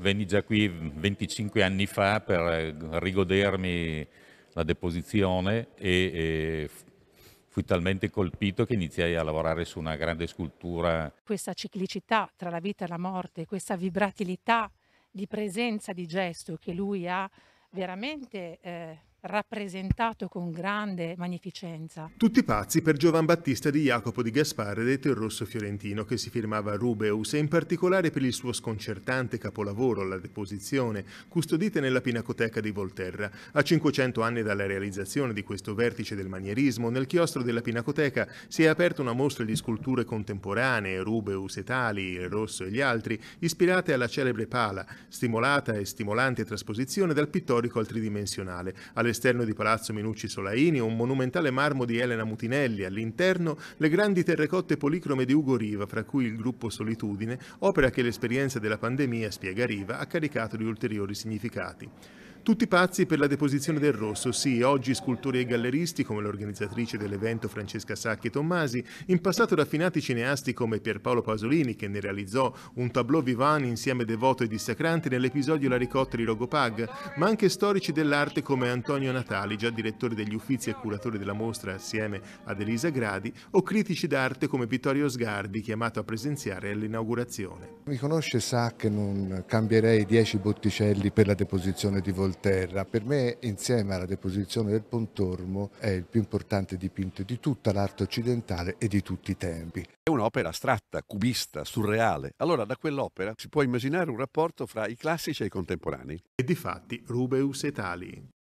venni già qui 25 anni fa per eh, rigodermi la deposizione e, e fui talmente colpito che iniziai a lavorare su una grande scultura. Questa ciclicità tra la vita e la morte, questa vibratilità di presenza di gesto che lui ha veramente eh, rappresentato con grande magnificenza. Tutti pazzi per Giovan Battista di Jacopo di Gaspare, detto il rosso fiorentino, che si firmava Rubeus e in particolare per il suo sconcertante capolavoro La Deposizione, custodite nella Pinacoteca di Volterra. A 500 anni dalla realizzazione di questo vertice del manierismo, nel chiostro della Pinacoteca si è aperta una mostra di sculture contemporanee, Rubeus e Tali, il Rosso e gli altri, ispirate alla celebre pala, stimolata e stimolante trasposizione dal pittorico al tridimensionale, alle All'esterno di Palazzo Minucci Solaini un monumentale marmo di Elena Mutinelli, all'interno le grandi terracotte policrome di Ugo Riva, fra cui il gruppo Solitudine, opera che l'esperienza della pandemia, spiega Riva, ha caricato di ulteriori significati. Tutti pazzi per la deposizione del rosso, sì, oggi scultori e galleristi come l'organizzatrice dell'evento Francesca Sacchi e Tommasi, in passato raffinati cineasti come Pierpaolo Pasolini che ne realizzò un tableau vivant insieme devoto e dissacrante nell'episodio La ricotta di Rogopag, ma anche storici dell'arte come Antonio Natali, già direttore degli uffizi e curatore della mostra assieme ad Elisa Gradi, o critici d'arte come Vittorio Sgardi chiamato a presenziare all'inaugurazione. Mi conosce sa che non cambierei 10 botticelli per la deposizione di Voltaire Volterra, per me insieme alla deposizione del Pontormo è il più importante dipinto di tutta l'arte occidentale e di tutti i tempi. È un'opera astratta, cubista, surreale. Allora da quell'opera si può immaginare un rapporto fra i classici e i contemporanei. E di fatti Rubeus et Ali,